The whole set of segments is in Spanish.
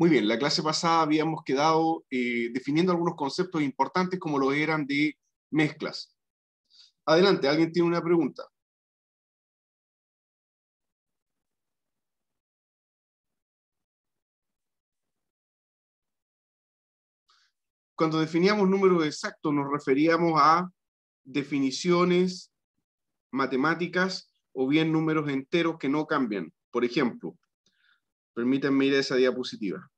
Muy bien, la clase pasada habíamos quedado eh, definiendo algunos conceptos importantes como lo eran de mezclas. Adelante, ¿alguien tiene una pregunta? Cuando definíamos números exactos nos referíamos a definiciones matemáticas o bien números enteros que no cambian. Por ejemplo, Permítanme ir a esa diapositiva.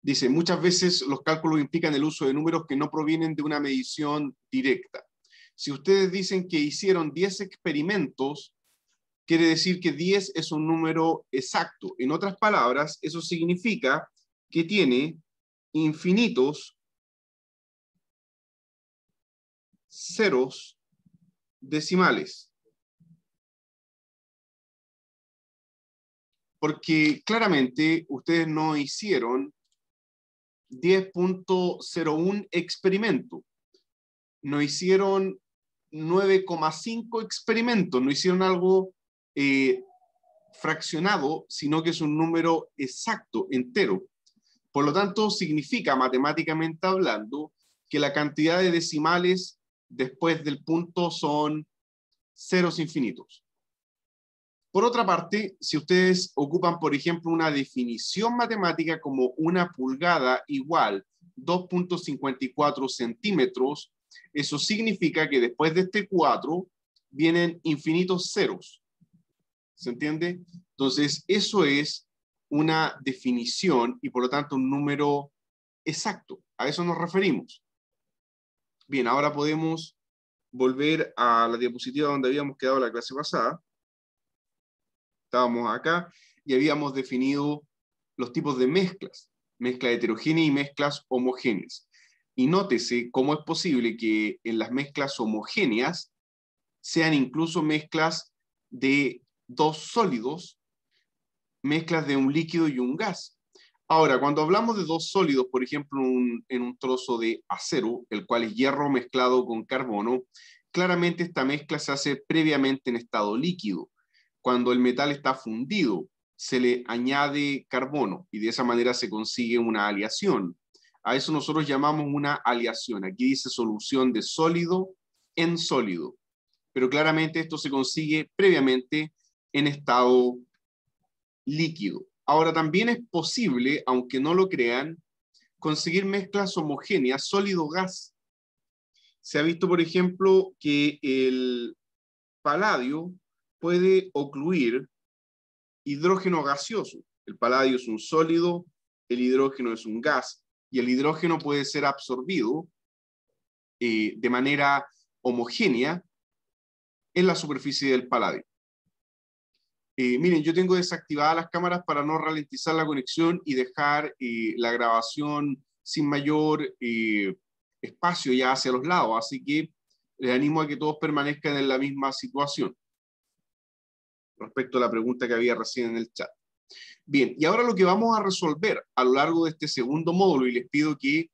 Dice, muchas veces los cálculos implican el uso de números que no provienen de una medición directa. Si ustedes dicen que hicieron 10 experimentos, quiere decir que 10 es un número exacto. En otras palabras, eso significa que tiene infinitos ceros decimales. Porque claramente ustedes no hicieron 10.01 experimento. No hicieron 9,5 experimentos. No hicieron algo eh, fraccionado, sino que es un número exacto, entero. Por lo tanto, significa matemáticamente hablando que la cantidad de decimales después del punto son ceros infinitos. Por otra parte, si ustedes ocupan, por ejemplo, una definición matemática como una pulgada igual 2.54 centímetros, eso significa que después de este 4 vienen infinitos ceros. ¿Se entiende? Entonces, eso es una definición y por lo tanto un número exacto. A eso nos referimos. Bien, ahora podemos volver a la diapositiva donde habíamos quedado la clase pasada. Estábamos acá y habíamos definido los tipos de mezclas, mezcla heterogénea y mezclas homogéneas. Y nótese cómo es posible que en las mezclas homogéneas sean incluso mezclas de dos sólidos, mezclas de un líquido y un gas. Ahora, cuando hablamos de dos sólidos, por ejemplo, en un trozo de acero, el cual es hierro mezclado con carbono, claramente esta mezcla se hace previamente en estado líquido. Cuando el metal está fundido, se le añade carbono y de esa manera se consigue una aleación. A eso nosotros llamamos una aleación. Aquí dice solución de sólido en sólido, pero claramente esto se consigue previamente en estado líquido. Ahora también es posible, aunque no lo crean, conseguir mezclas homogéneas, sólido-gas. Se ha visto, por ejemplo, que el paladio puede ocluir hidrógeno gaseoso. El paladio es un sólido, el hidrógeno es un gas, y el hidrógeno puede ser absorbido eh, de manera homogénea en la superficie del paladio. Eh, miren, yo tengo desactivadas las cámaras para no ralentizar la conexión y dejar eh, la grabación sin mayor eh, espacio ya hacia los lados, así que les animo a que todos permanezcan en la misma situación respecto a la pregunta que había recién en el chat. Bien, y ahora lo que vamos a resolver a lo largo de este segundo módulo, y les pido que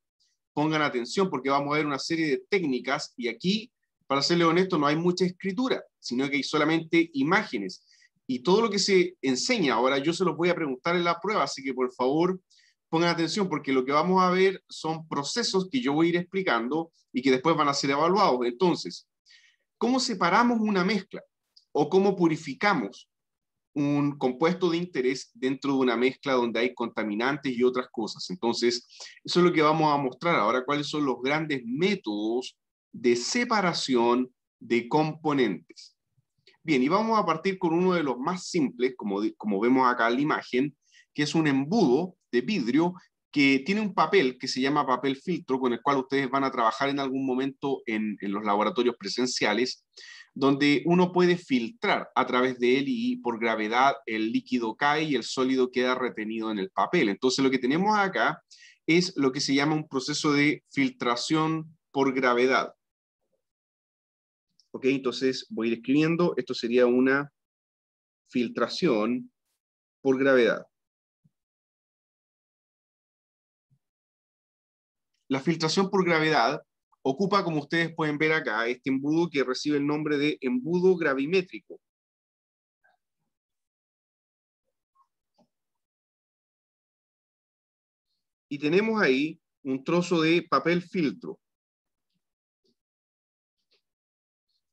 pongan atención porque vamos a ver una serie de técnicas y aquí, para serle honesto, no hay mucha escritura, sino que hay solamente imágenes y todo lo que se enseña. Ahora yo se los voy a preguntar en la prueba, así que por favor pongan atención porque lo que vamos a ver son procesos que yo voy a ir explicando y que después van a ser evaluados. Entonces, ¿cómo separamos una mezcla o cómo purificamos un compuesto de interés dentro de una mezcla donde hay contaminantes y otras cosas? Entonces, eso es lo que vamos a mostrar ahora, cuáles son los grandes métodos de separación de componentes. Bien, y vamos a partir con uno de los más simples, como, vemos acá en la imagen, que es un embudo de vidrio que tiene un papel que se llama papel filtro, con el cual ustedes van a trabajar en algún momento en, en los laboratorios presenciales, donde uno puede filtrar a través de él y por gravedad el líquido cae y el sólido queda retenido en el papel. Entonces lo que tenemos acá es lo que se llama un proceso de filtración por gravedad. ¿ok? Entonces voy a ir escribiendo, esto sería una filtración por gravedad. La filtración por gravedad ocupa, como ustedes pueden ver acá, este embudo que recibe el nombre de embudo gravimétrico. Y tenemos ahí un trozo de papel filtro.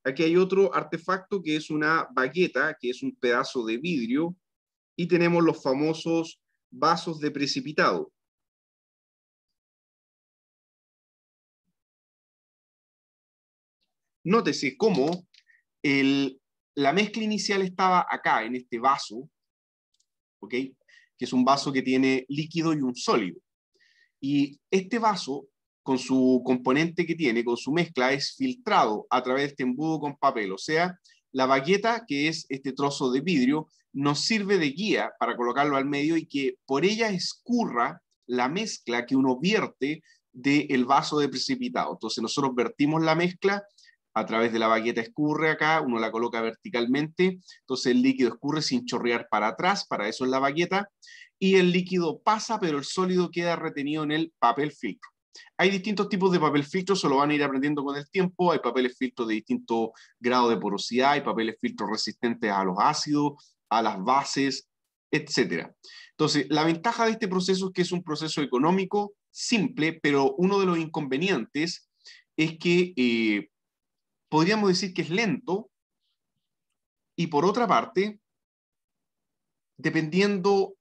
Aquí hay otro artefacto que es una baqueta, que es un pedazo de vidrio, y tenemos los famosos vasos de precipitado. Nótese cómo la mezcla inicial estaba acá, en este vaso, que es un vaso que tiene líquido y un sólido. Y este vaso con su componente que tiene, con su mezcla, es filtrado a través de este embudo con papel. O sea, la baqueta, que es este trozo de vidrio, nos sirve de guía para colocarlo al medio y que por ella escurra la mezcla que uno vierte del vaso de precipitado. Entonces nosotros vertimos la mezcla a través de la baqueta escurre acá, uno la coloca verticalmente, entonces el líquido escurre sin chorrear para atrás, para eso es la baqueta, y el líquido pasa, pero el sólido queda retenido en el papel filtro. Hay distintos tipos de papel filtro, se lo van a ir aprendiendo con el tiempo. Hay papeles filtro de distinto grado de porosidad, hay papeles filtro resistentes a los ácidos, a las bases, etc. Entonces, la ventaja de este proceso es que es un proceso económico simple, pero uno de los inconvenientes es que eh, podríamos decir que es lento y por otra parte, dependiendo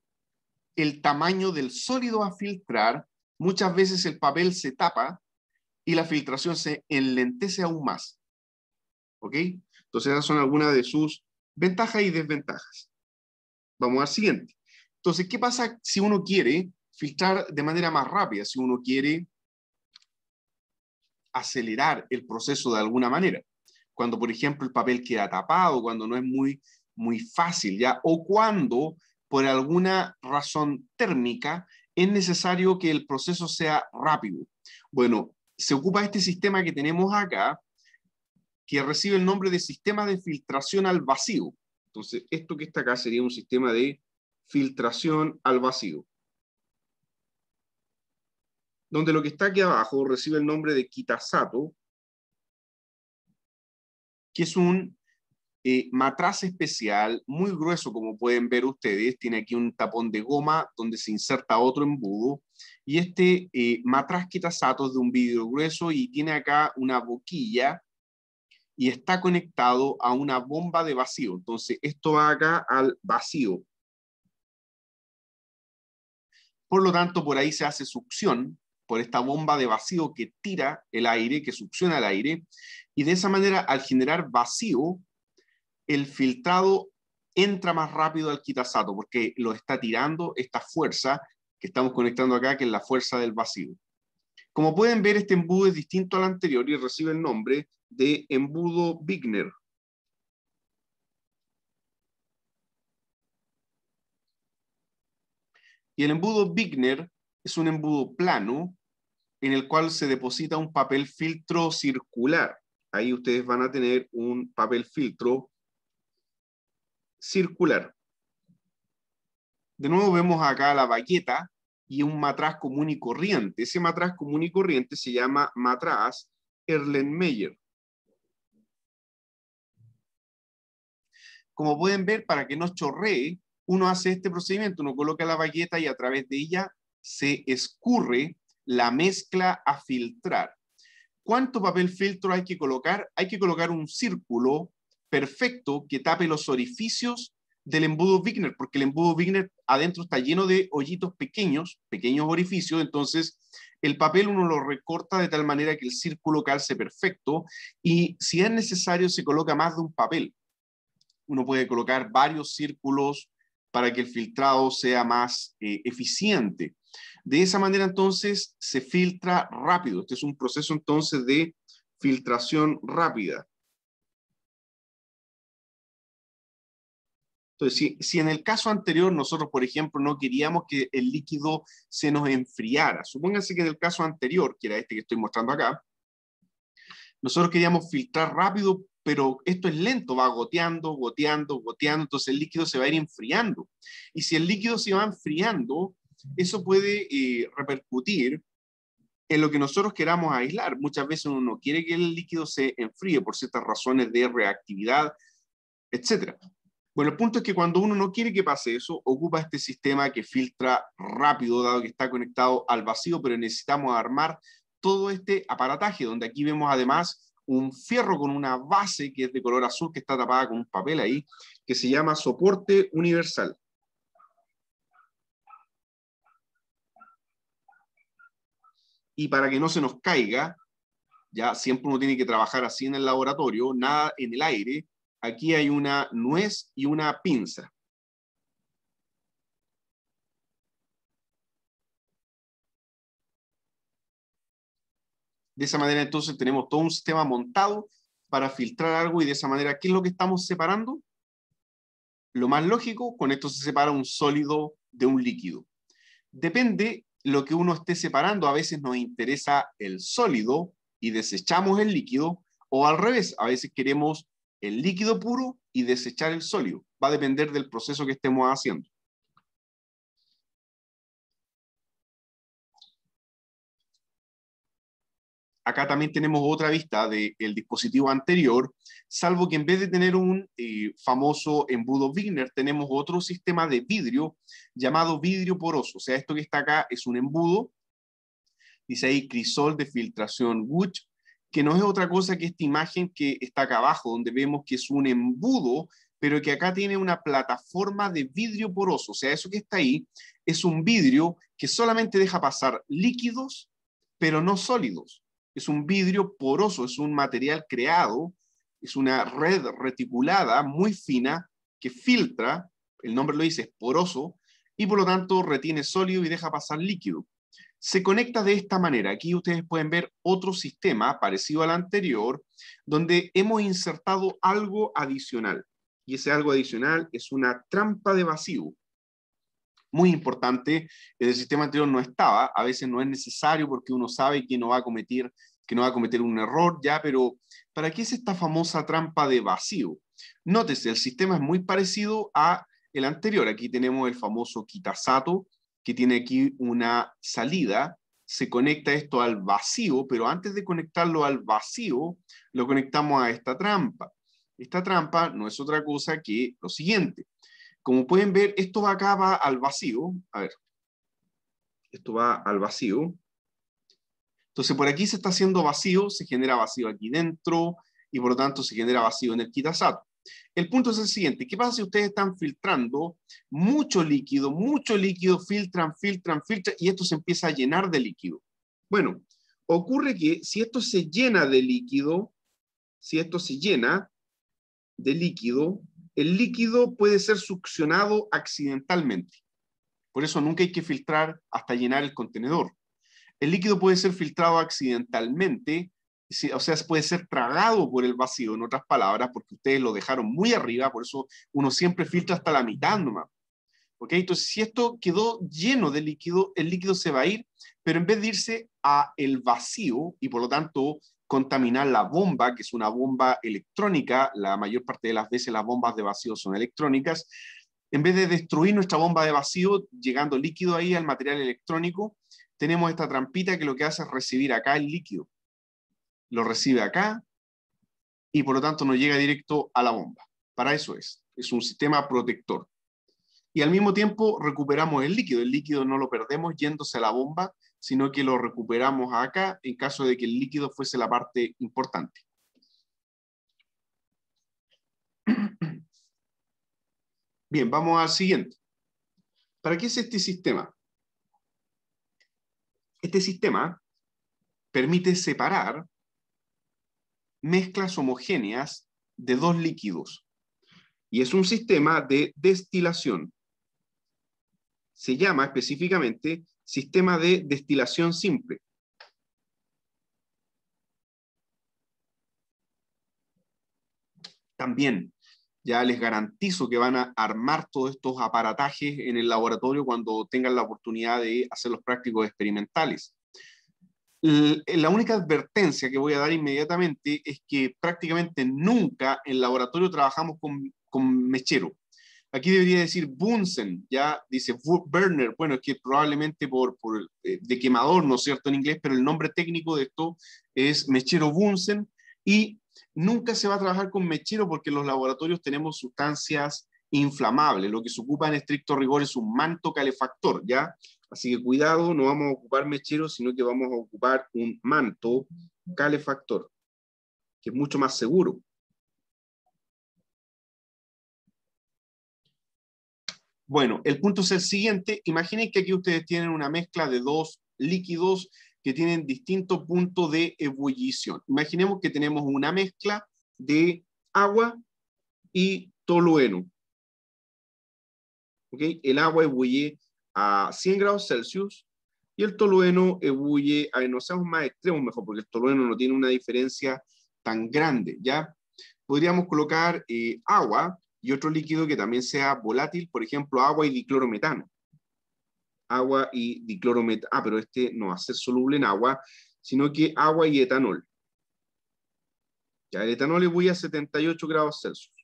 el tamaño del sólido a filtrar, muchas veces el papel se tapa y la filtración se enlentece aún más. ¿Ok? Entonces esas son algunas de sus ventajas y desventajas. Vamos al siguiente. Entonces, ¿qué pasa si uno quiere filtrar de manera más rápida? Si uno quiere acelerar el proceso de alguna manera. Cuando, por ejemplo, el papel queda tapado, cuando no es muy, muy fácil, ¿ya? O cuando, por alguna razón térmica, es necesario que el proceso sea rápido. Bueno, se ocupa este sistema que tenemos acá, que recibe el nombre de sistema de filtración al vacío. Entonces, esto que está acá sería un sistema de filtración al vacío. Donde lo que está aquí abajo recibe el nombre de Kitasato, que es un eh, matraz especial, muy grueso como pueden ver ustedes, tiene aquí un tapón de goma donde se inserta otro embudo y este eh, matraz matraz es de un vidrio grueso y tiene acá una boquilla y está conectado a una bomba de vacío. Entonces esto va acá al vacío. Por lo tanto, por ahí se hace succión por esta bomba de vacío que tira el aire, que succiona el aire, y de esa manera, al generar vacío, el filtrado entra más rápido al quitasato porque lo está tirando esta fuerza que estamos conectando acá, que es la fuerza del vacío. Como pueden ver, este embudo es distinto al anterior y recibe el nombre de embudo Bigner. Y el embudo Bigner es un embudo plano en el cual se deposita un papel filtro circular. Ahí ustedes van a tener un papel filtro circular. De nuevo vemos acá la baqueta y un matraz común y corriente. Ese matraz común y corriente se llama matraz Erlenmeyer. Como pueden ver, para que no chorree, uno hace este procedimiento, uno coloca la baqueta y a través de ella se escurre la mezcla a filtrar. ¿Cuánto papel filtro hay que colocar? Hay que colocar un círculo perfecto que tape los orificios del embudo Wigner, porque el embudo Wigner adentro está lleno de hoyitos pequeños, pequeños orificios, entonces el papel uno lo recorta de tal manera que el círculo calce perfecto y si es necesario se coloca más de un papel. Uno puede colocar varios círculos para que el filtrado sea más eh, eficiente. De esa manera entonces se filtra rápido. Este es un proceso entonces de filtración rápida. Entonces, si, en el caso anterior nosotros, por ejemplo, no queríamos que el líquido se nos enfriara, supónganse que en el caso anterior, que era este que estoy mostrando acá, nosotros queríamos filtrar rápido, pero esto es lento, va goteando, goteando, goteando, entonces el líquido se va a ir enfriando. Y si el líquido se va enfriando, eso puede eh, repercutir en lo que nosotros queramos aislar. Muchas veces uno quiere que el líquido se enfríe por ciertas razones de reactividad, etcétera. Bueno, el punto es que cuando uno no quiere que pase eso, ocupa este sistema que filtra rápido, dado que está conectado al vacío, pero necesitamos armar todo este aparataje, donde aquí vemos además un fierro con una base que es de color azul, que está tapada con un papel ahí, que se llama soporte universal. Y para que no se nos caiga, ya siempre uno tiene que trabajar así en el laboratorio, nada en el aire, Aquí hay una nuez y una pinza. De esa manera entonces tenemos todo un sistema montado para filtrar algo y de esa manera, ¿qué es lo que estamos separando? Lo más lógico, con esto se separa un sólido de un líquido. Depende lo que uno esté separando, a veces nos interesa el sólido y desechamos el líquido, o al revés, a veces queremos el líquido puro y desechar el sólido. Va a depender del proceso que estemos haciendo. Acá también tenemos otra vista del dispositivo anterior, salvo que en vez de tener un eh, famoso embudo Wigner, tenemos otro sistema de vidrio llamado vidrio poroso. O sea, esto que está acá es un embudo. Dice ahí crisol de filtración Wuch que no es otra cosa que esta imagen que está acá abajo, donde vemos que es un embudo, pero que acá tiene una plataforma de vidrio poroso. O sea, eso que está ahí es un vidrio que solamente deja pasar líquidos, pero no sólidos. Es un vidrio poroso, es un material creado, es una red reticulada muy fina que filtra, el nombre lo dice, es poroso, y por lo tanto retiene sólido y deja pasar líquido se conecta de esta manera. Aquí ustedes pueden ver otro sistema parecido al anterior, donde hemos insertado algo adicional. Y ese algo adicional es una trampa de vacío. Muy importante, el sistema anterior no estaba, a veces no es necesario porque uno sabe que no va a cometer, que no va a cometer un error ya, pero ¿para qué es esta famosa trampa de vacío? Nótese, el sistema es muy parecido a el anterior. Aquí tenemos el famoso Kitasato, que tiene aquí una salida, se conecta esto al vacío, pero antes de conectarlo al vacío, lo conectamos a esta trampa. Esta trampa no es otra cosa que lo siguiente. Como pueden ver, esto va acá va al vacío. A ver, esto va al vacío. Entonces, por aquí se está haciendo vacío, se genera vacío aquí dentro, y por lo tanto se genera vacío en el quitasato. El punto es el siguiente, ¿qué pasa si ustedes están filtrando mucho líquido, mucho líquido, filtran, filtran, filtran, y esto se empieza a llenar de líquido? Bueno, ocurre que si esto se llena de líquido, si esto se llena de líquido, el líquido puede ser succionado accidentalmente. Por eso nunca hay que filtrar hasta llenar el contenedor. El líquido puede ser filtrado accidentalmente o sea, puede ser tragado por el vacío, en otras palabras, porque ustedes lo dejaron muy arriba, por eso uno siempre filtra hasta la mitad nomás. ¿Ok? Entonces, si esto quedó lleno de líquido, el líquido se va a ir, pero en vez de irse a el vacío y por lo tanto contaminar la bomba, que es una bomba electrónica, la mayor parte de las veces las bombas de vacío son electrónicas, en vez de destruir nuestra bomba de vacío, llegando líquido ahí al material electrónico, tenemos esta trampita que lo que hace es recibir acá el líquido lo recibe acá y por lo tanto no llega directo a la bomba. Para eso es. Es un sistema protector. Y al mismo tiempo recuperamos el líquido. El líquido no lo perdemos yéndose a la bomba, sino que lo recuperamos acá en caso de que el líquido fuese la parte importante. Bien, vamos al siguiente. ¿Para qué es este sistema? Este sistema permite separar mezclas homogéneas de dos líquidos. Y es un sistema de destilación. Se llama específicamente sistema de destilación simple. También ya les garantizo que van a armar todos estos aparatajes en el laboratorio cuando tengan la oportunidad de hacer los prácticos experimentales. Eh, la única advertencia que voy a dar inmediatamente es que prácticamente nunca en laboratorio trabajamos con, mechero. Aquí debería decir Bunsen, ya dice burner, bueno, es que probablemente por, eh, de quemador, ¿no es cierto?, en inglés, pero el nombre técnico de esto es mechero Bunsen y nunca se va a trabajar con mechero porque en los laboratorios tenemos sustancias inflamables, lo que se ocupa en estricto rigor es un manto calefactor, ¿ya? Así que cuidado, no vamos a ocupar mechero, sino que vamos a ocupar un manto calefactor, que es mucho más seguro. Bueno, el punto es el siguiente. Imaginen que aquí ustedes tienen una mezcla de dos líquidos que tienen distintos punto de ebullición. Imaginemos que tenemos una mezcla de agua y tolueno. El agua ebulle a 100 grados Celsius y el tolueno ebulle, a ver, no seamos más extremos mejor, porque el tolueno no tiene una diferencia tan grande, ¿ya? Podríamos colocar eh, agua y otro líquido que también sea volátil, por ejemplo, agua y diclorometano. Agua y diclorometano, ah, pero este no va a ser soluble en agua, sino que agua y etanol. Ya, el etanol ebulle a 78 grados Celsius.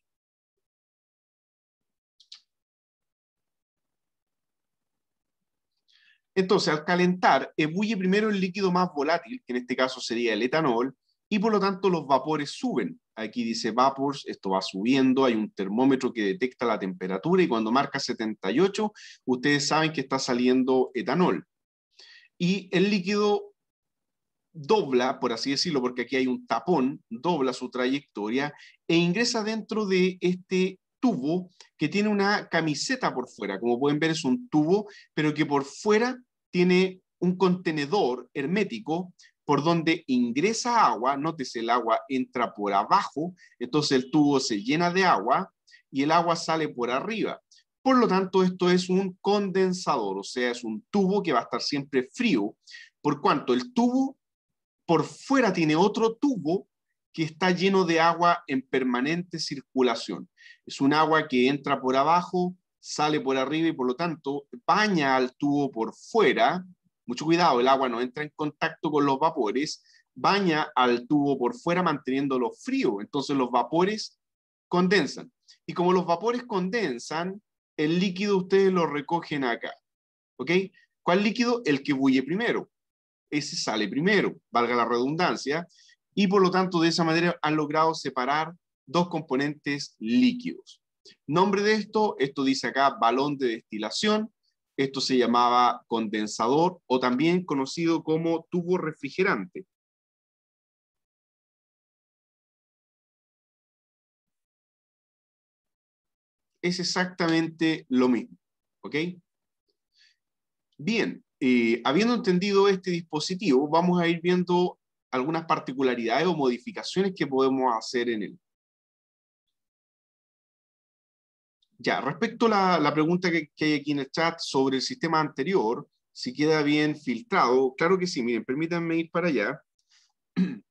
Entonces, al calentar, ebulle primero el líquido más volátil, que en este caso sería el etanol, y por lo tanto los vapores suben. Aquí dice vapors, esto va subiendo, hay un termómetro que detecta la temperatura y cuando marca 78, ustedes saben que está saliendo etanol. Y el líquido dobla, por así decirlo, porque aquí hay un tapón, dobla su trayectoria e ingresa dentro de este tubo que tiene una camiseta por fuera. Como pueden ver, es un tubo, pero que por fuera tiene un contenedor hermético por donde ingresa agua, nótese el agua entra por abajo, entonces el tubo se llena de agua y el agua sale por arriba. Por lo tanto, esto es un condensador, o sea, es un tubo que va a estar siempre frío, por cuanto el tubo por fuera tiene otro tubo que está lleno de agua en permanente circulación. Es un agua que entra por abajo, sale por arriba y por lo tanto baña al tubo por fuera. Mucho cuidado, el agua no entra en contacto con los vapores, baña al tubo por fuera manteniéndolo frío. Entonces los vapores condensan. Y como los vapores condensan, el líquido ustedes lo recogen acá. ¿Ok? ¿Cuál líquido? El que bulle primero. Ese sale primero, valga la redundancia y por lo tanto de esa manera han logrado separar dos componentes líquidos. Nombre de esto, esto dice acá balón de destilación, esto se llamaba condensador o también conocido como tubo refrigerante. Es exactamente lo mismo, ¿ok? Bien, eh, habiendo entendido este dispositivo, vamos a ir viendo algunas particularidades o modificaciones que podemos hacer en él. Ya, respecto a la, pregunta que, que, hay aquí en el chat sobre el sistema anterior, si queda bien filtrado, claro que sí, miren, permítanme ir para allá.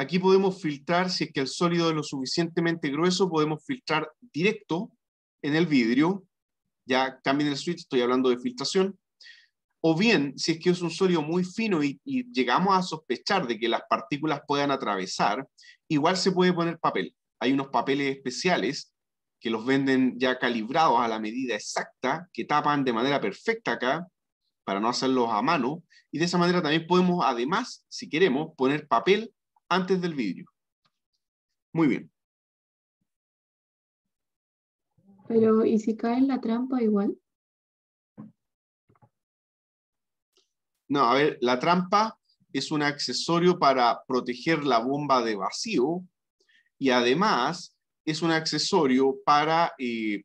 Aquí podemos filtrar, si es que el sólido es lo suficientemente grueso, podemos filtrar directo en el vidrio. Ya cambien el switch, estoy hablando de filtración o bien si es que es un sólido muy fino y, llegamos a sospechar de que las partículas puedan atravesar, igual se puede poner papel. Hay unos papeles especiales que los venden ya calibrados a la medida exacta, que tapan de manera perfecta acá, para no hacerlos a mano, y de esa manera también podemos, además, si queremos, poner papel antes del vidrio. Muy bien. Pero, ¿y si cae en la trampa igual? No, a ver, la trampa es un accesorio para proteger la bomba de vacío y además es un accesorio para eh,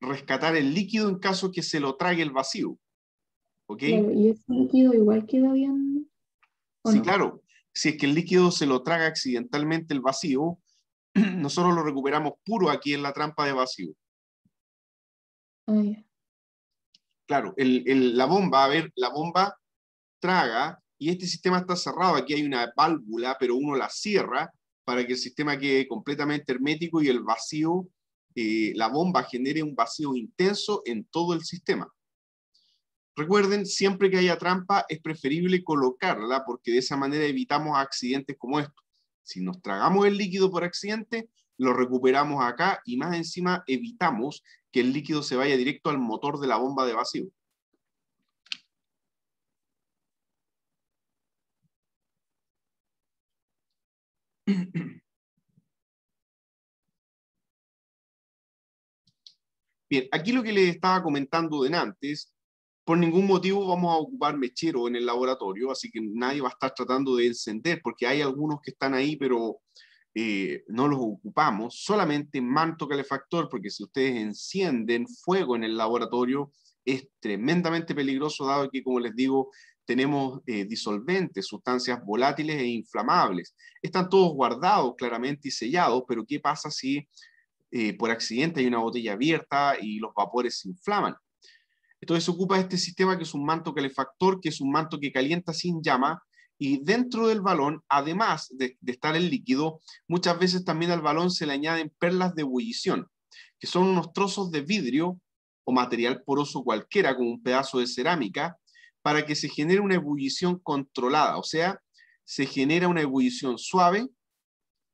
rescatar el líquido en caso que se lo trague el vacío. ¿Ok? ¿Y ese líquido igual queda bien? Sí, claro. Si es que el líquido se lo traga accidentalmente el vacío, nosotros lo recuperamos puro aquí en la trampa de vacío. Ah, Claro, la bomba, a ver, la bomba traga y este sistema está cerrado. Aquí hay una válvula, pero uno la cierra para que el sistema quede completamente hermético y el vacío, eh, la bomba genere un vacío intenso en todo el sistema. Recuerden, siempre que haya trampa es preferible colocarla porque de esa manera evitamos accidentes como estos. Si nos tragamos el líquido por accidente, lo recuperamos acá y más encima evitamos que el líquido se vaya directo al motor de la bomba de vacío. Bien, aquí lo que les estaba comentando de antes, por ningún motivo vamos a ocupar mechero en el laboratorio, así que nadie va a estar tratando de encender, porque hay algunos que están ahí, pero eh, no los ocupamos, solamente manto calefactor, porque si ustedes encienden fuego en el laboratorio, es tremendamente peligroso, dado que, como les digo, tenemos eh, disolventes, sustancias volátiles e inflamables. Están todos guardados claramente y sellados, pero ¿qué pasa si eh, por accidente hay una botella abierta y los vapores se inflaman? Entonces ocupa este sistema que es un manto calefactor, que es un manto que calienta sin llama, y dentro del balón, además de, estar el líquido, muchas veces también al balón se le añaden perlas de ebullición, que son unos trozos de vidrio o material poroso cualquiera, como un pedazo de cerámica, para que se genere una ebullición controlada, o sea, se genera una ebullición suave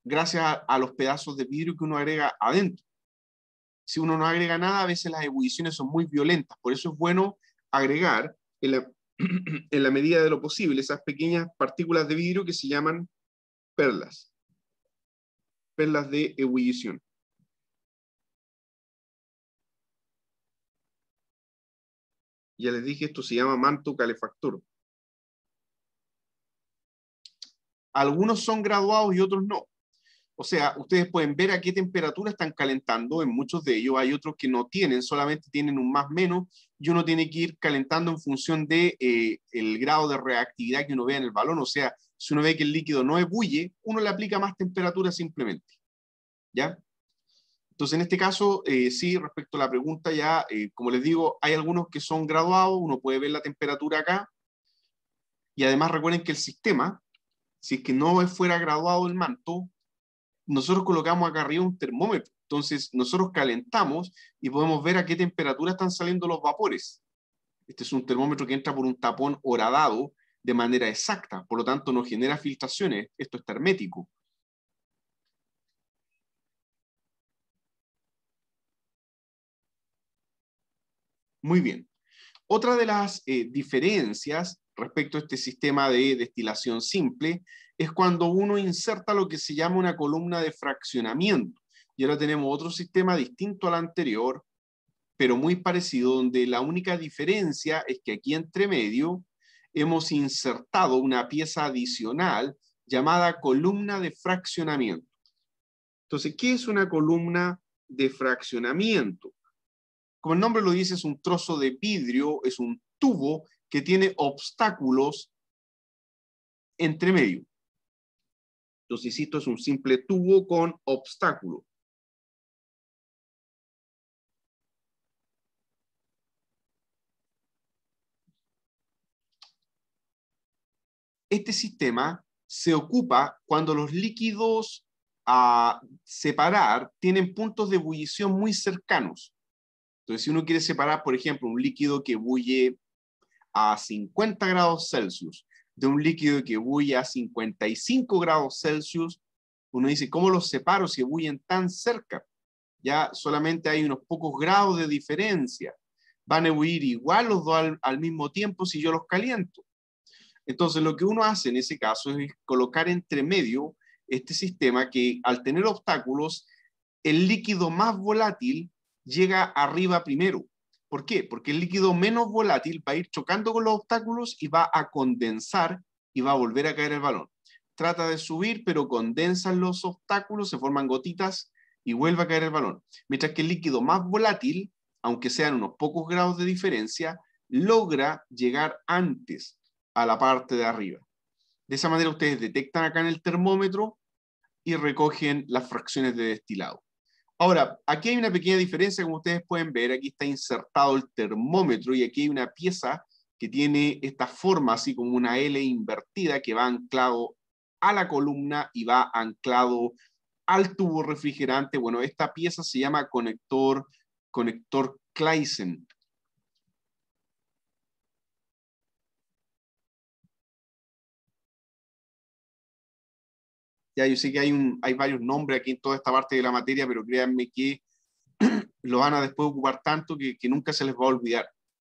gracias a, los pedazos de vidrio que uno agrega adentro. Si uno no agrega nada, a veces las ebulliciones son muy violentas, por eso es bueno agregar el en la medida de lo posible, esas pequeñas partículas de vidrio que se llaman perlas, perlas de ebullición. Ya les dije, esto se llama manto calefactor. Algunos son graduados y otros no. O sea, ustedes pueden ver a qué temperatura están calentando. En muchos de ellos hay otros que no tienen, solamente tienen un más menos y uno tiene que ir calentando en función de eh, el grado de reactividad que uno vea en el balón. O sea, si uno ve que el líquido no ebulle, uno le aplica más temperatura simplemente. ¿Ya? Entonces, en este caso, eh, sí, respecto a la pregunta, ya, eh, como les digo, hay algunos que son graduados, uno puede ver la temperatura acá. Y además recuerden que el sistema, si es que no fuera graduado el manto, nosotros colocamos acá arriba un termómetro. Entonces, nosotros calentamos y podemos ver a qué temperatura están saliendo los vapores. Este es un termómetro que entra por un tapón horadado de manera exacta, por lo tanto no genera filtraciones, esto es termético. Muy bien. Otra de las eh, diferencias respecto a este sistema de destilación simple es cuando uno inserta lo que se llama una columna de fraccionamiento. Y ahora tenemos otro sistema distinto al anterior, pero muy parecido, donde la única diferencia es que aquí entre medio hemos insertado una pieza adicional llamada columna de fraccionamiento. Entonces, ¿qué es una columna de fraccionamiento? Como el nombre lo dice, es un trozo de vidrio, es un tubo que tiene obstáculos entre medio. Entonces, insisto, es un simple tubo con obstáculo. Este sistema se ocupa cuando los líquidos a separar tienen puntos de ebullición muy cercanos. Entonces, si uno quiere separar, por ejemplo, un líquido que bulle a 50 grados Celsius de un líquido que bulle a 55 grados Celsius, uno dice, ¿cómo los separo si bullen tan cerca? Ya solamente hay unos pocos grados de diferencia. Van a huir igual los dos al mismo tiempo si yo los caliento. Entonces, lo que uno hace en ese caso es colocar entre medio este sistema que al tener obstáculos, el líquido más volátil llega arriba primero. ¿Por qué? Porque el líquido menos volátil va a ir chocando con los obstáculos y va a condensar y va a volver a caer el balón. Trata de subir, pero condensan los obstáculos, se forman gotitas y vuelve a caer el balón. Mientras que el líquido más volátil, aunque sean unos pocos grados de diferencia, logra llegar antes a la parte de arriba. De esa manera ustedes detectan acá en el termómetro y recogen las fracciones de destilado. Ahora, aquí hay una pequeña diferencia, como ustedes pueden ver, aquí está insertado el termómetro y aquí hay una pieza que tiene esta forma, así como una L invertida, que va anclado a la columna y va anclado al tubo refrigerante. Bueno, esta pieza se llama conector, conector Ya yo sé que hay, hay varios nombres aquí en toda esta parte de la materia, pero créanme que lo van a después ocupar tanto que, nunca se les va a olvidar.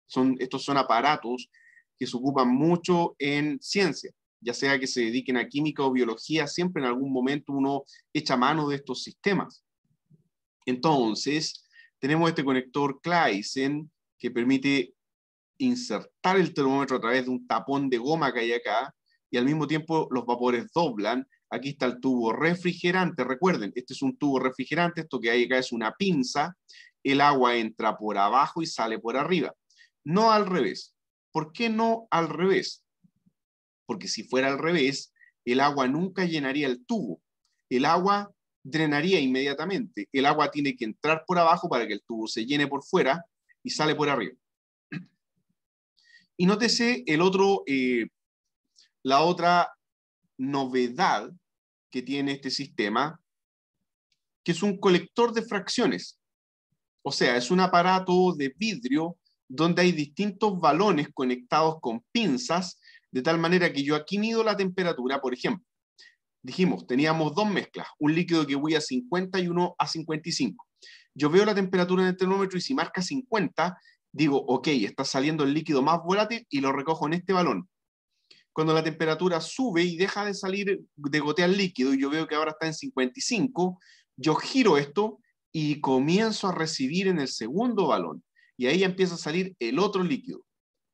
Son, estos son aparatos que se ocupan mucho en ciencia, ya sea que se dediquen a química o biología, siempre en algún momento uno echa mano de estos sistemas. Entonces, tenemos este conector Claisen que permite insertar el termómetro a través de un tapón de goma que hay acá y al mismo tiempo los vapores doblan Aquí está el tubo refrigerante. Recuerden, este es un tubo refrigerante. Esto que hay acá es una pinza. El agua entra por abajo y sale por arriba. No al revés. ¿Por qué no al revés? Porque si fuera al revés, el agua nunca llenaría el tubo. El agua drenaría inmediatamente. El agua tiene que entrar por abajo para que el tubo se llene por fuera y sale por arriba. Y nótese el otro, eh, la otra novedad que tiene este sistema, que es un colector de fracciones. O sea, es un aparato de vidrio donde hay distintos balones conectados con pinzas, de tal manera que yo aquí mido la temperatura, por ejemplo. Dijimos, teníamos dos mezclas, un líquido que voy a 50 y uno a 55. Yo veo la temperatura en el termómetro y si marca 50, digo, ok, está saliendo el líquido más volátil y lo recojo en este balón cuando la temperatura sube y deja de salir de gotear líquido, y yo veo que ahora está en 55, yo giro esto y comienzo a recibir en el segundo balón. Y ahí empieza a salir el otro líquido.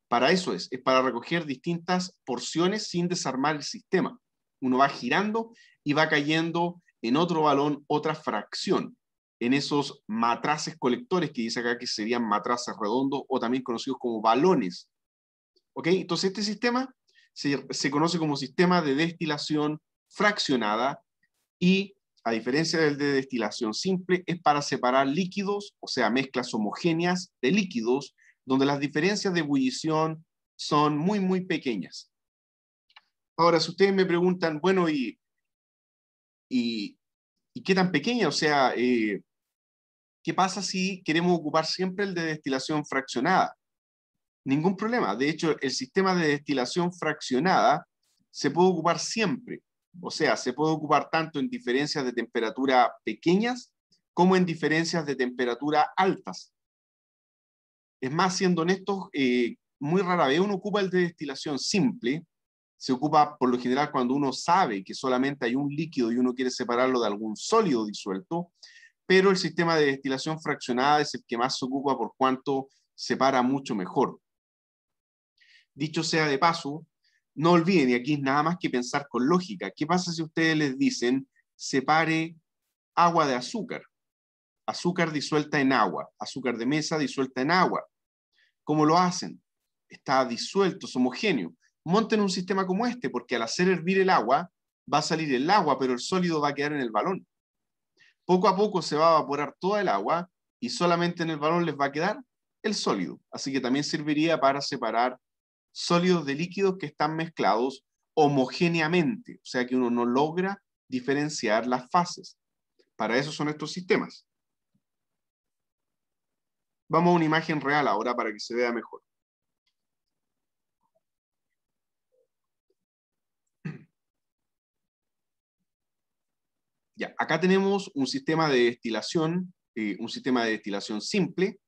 Para eso es, es para recoger distintas porciones sin desarmar el sistema. Uno va girando y va cayendo en otro balón otra fracción, en esos matraces colectores que dice acá que serían matraces redondos o también conocidos como balones. ¿Ok? Entonces este sistema se, conoce como sistema de destilación fraccionada y, a diferencia del de destilación simple, es para separar líquidos, o sea, mezclas homogéneas de líquidos, donde las diferencias de ebullición son muy, muy pequeñas. Ahora, si ustedes me preguntan, bueno, ¿y, y, qué tan pequeña? O sea, eh, ¿qué pasa si queremos ocupar siempre el de destilación fraccionada? Ningún problema. De hecho, el sistema de destilación fraccionada se puede ocupar siempre. O sea, se puede ocupar tanto en diferencias de temperatura pequeñas como en diferencias de temperatura altas. Es más, siendo honestos, eh, muy rara vez uno ocupa el de destilación simple. Se ocupa por lo general cuando uno sabe que solamente hay un líquido y uno quiere separarlo de algún sólido disuelto, pero el sistema de destilación fraccionada es el que más se ocupa por cuanto separa mucho mejor. Dicho sea de paso, no olviden, y aquí es nada más que pensar con lógica, ¿qué pasa si ustedes les dicen separe agua de azúcar? Azúcar disuelta en agua, azúcar de mesa disuelta en agua. ¿Cómo lo hacen? Está disuelto, es homogéneo. Monten un sistema como este, porque al hacer hervir el agua, va a salir el agua, pero el sólido va a quedar en el balón. Poco a poco se va a evaporar toda el agua y solamente en el balón les va a quedar el sólido. Así que también serviría para separar sólidos de líquidos que están mezclados homogéneamente, o sea que uno no logra diferenciar las fases. Para eso son estos sistemas. Vamos a una imagen real ahora para que se vea mejor. Ya, acá tenemos un sistema de destilación, eh, un sistema de destilación simple,